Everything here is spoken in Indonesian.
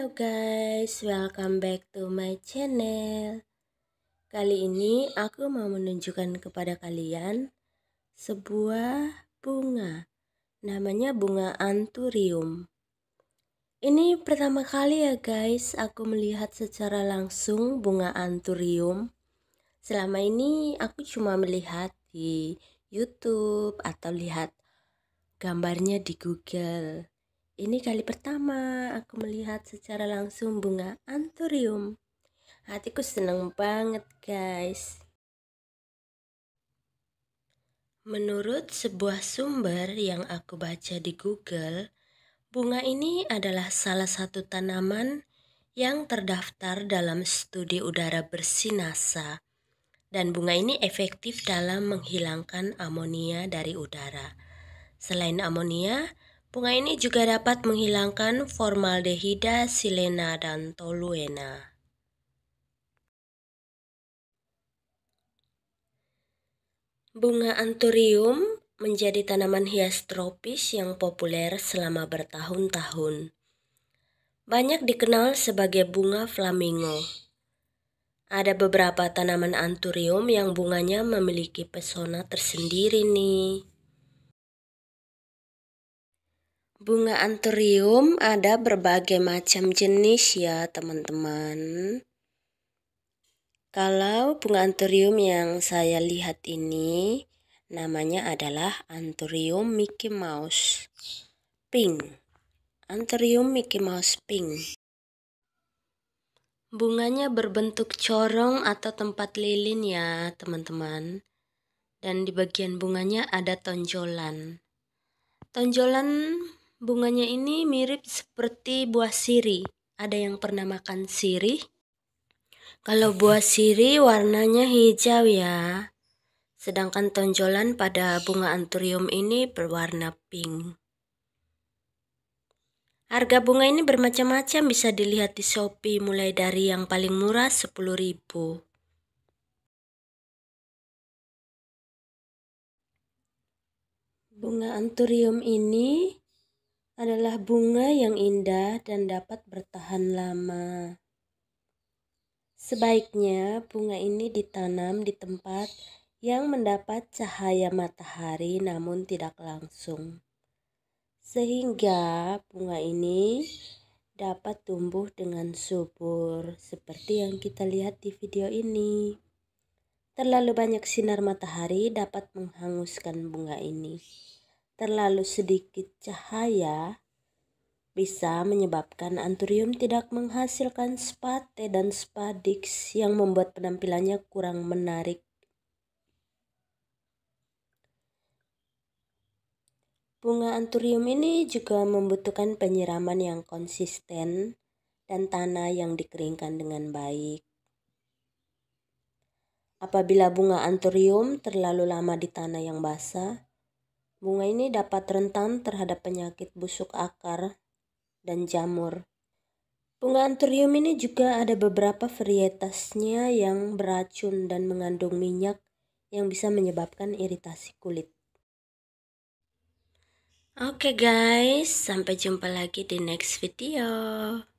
Halo guys, welcome back to my channel Kali ini aku mau menunjukkan kepada kalian Sebuah bunga Namanya bunga anturium Ini pertama kali ya guys Aku melihat secara langsung bunga anturium Selama ini aku cuma melihat di Youtube Atau lihat gambarnya di Google ini kali pertama aku melihat secara langsung bunga anthurium. Hatiku seneng banget, guys. Menurut sebuah sumber yang aku baca di Google, bunga ini adalah salah satu tanaman yang terdaftar dalam studi udara bersih NASA. Dan bunga ini efektif dalam menghilangkan amonia dari udara. Selain amonia, Bunga ini juga dapat menghilangkan formaldehida, silena, dan toluena. Bunga anturium menjadi tanaman hias tropis yang populer selama bertahun-tahun. Banyak dikenal sebagai bunga flamingo. Ada beberapa tanaman anturium yang bunganya memiliki pesona tersendiri nih. Bunga anthurium ada berbagai macam jenis ya teman-teman. Kalau bunga anthurium yang saya lihat ini namanya adalah anthurium Mickey Mouse pink. Anthurium Mickey Mouse pink. Bunganya berbentuk corong atau tempat lilin ya teman-teman. Dan di bagian bunganya ada tonjolan. Tonjolan Bunganya ini mirip seperti buah siri. Ada yang pernah makan sirih? Kalau buah siri warnanya hijau ya. Sedangkan tonjolan pada bunga anturium ini berwarna pink. Harga bunga ini bermacam-macam bisa dilihat di Shopee mulai dari yang paling murah 10.000. Bunga anturium ini adalah bunga yang indah dan dapat bertahan lama. Sebaiknya bunga ini ditanam di tempat yang mendapat cahaya matahari namun tidak langsung. Sehingga bunga ini dapat tumbuh dengan subur seperti yang kita lihat di video ini. Terlalu banyak sinar matahari dapat menghanguskan bunga ini terlalu sedikit cahaya bisa menyebabkan anturium tidak menghasilkan spate dan spadix yang membuat penampilannya kurang menarik. Bunga anturium ini juga membutuhkan penyiraman yang konsisten dan tanah yang dikeringkan dengan baik. Apabila bunga anturium terlalu lama di tanah yang basah, Bunga ini dapat rentan terhadap penyakit busuk akar dan jamur. Bunga anthurium ini juga ada beberapa varietasnya yang beracun dan mengandung minyak yang bisa menyebabkan iritasi kulit. Oke okay guys, sampai jumpa lagi di next video.